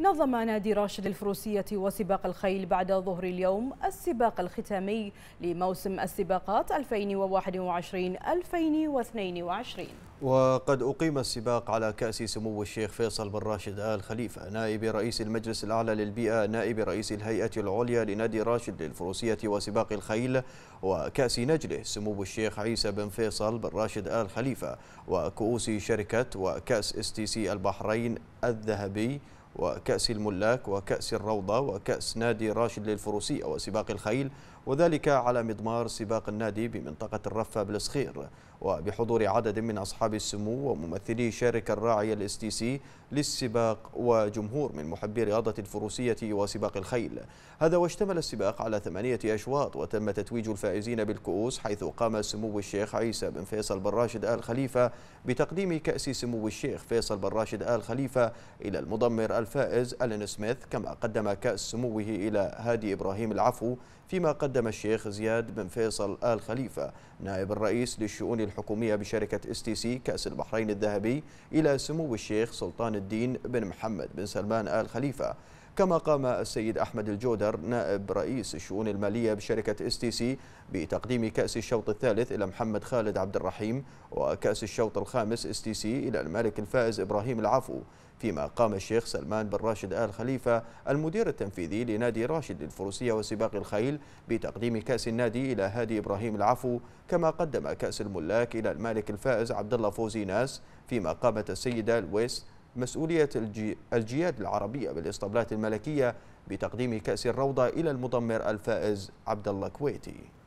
نظم نادي راشد الفروسية وسباق الخيل بعد ظهر اليوم السباق الختامي لموسم السباقات 2021-2022 وقد أقيم السباق على كأس سمو الشيخ فيصل بن راشد آل خليفة نائب رئيس المجلس الأعلى للبيئة نائب رئيس الهيئة العليا لنادي راشد للفروسية وسباق الخيل وكأس نجله سمو الشيخ عيسى بن فيصل بن راشد آل خليفة وكؤوس شركة وكأس اس تي سي البحرين الذهبي وكأس الملاك وكأس الروضة وكأس نادي راشد للفروسية وسباق الخيل وذلك على مضمار سباق النادي بمنطقة الرفة بالصخير وبحضور عدد من أصحاب السمو وممثلي شركة الراعي الاس تي سي للسباق وجمهور من محبي رياضة الفروسية وسباق الخيل هذا واشتمل السباق على ثمانية أشواط وتم تتويج الفائزين بالكؤوس حيث قام سمو الشيخ عيسى بن فيصل بن راشد آل خليفة بتقديم كأس سمو الشيخ فيصل بن راشد آل خليفة إلى المضمر الفائز ألين سميث كما قدم كأس سموه إلى هادي إبراهيم العفو فيما قدم قدم الشيخ زياد بن فيصل آل خليفة نائب الرئيس للشؤون الحكومية بشركة اس تي سي كأس البحرين الذهبي إلى سمو الشيخ سلطان الدين بن محمد بن سلمان آل خليفة كما قام السيد أحمد الجودر نائب رئيس الشؤون المالية بشركة اس تي سي بتقديم كأس الشوط الثالث إلى محمد خالد عبد الرحيم وكأس الشوط الخامس اس تي سي إلى الملك الفائز إبراهيم العفو فيما قام الشيخ سلمان بن راشد آل خليفة المدير التنفيذي لنادي راشد للفروسية وسباق الخيل بتقديم كأس النادي إلى هادي إبراهيم العفو كما قدم كأس الملاك إلى المالك الفائز عبد الله فوزي ناس فيما قامت السيدة لويس مسؤولية الجياد العربية بالإسطبلات الملكية بتقديم كأس الروضة إلى المضمر الفائز عبد الله كويتي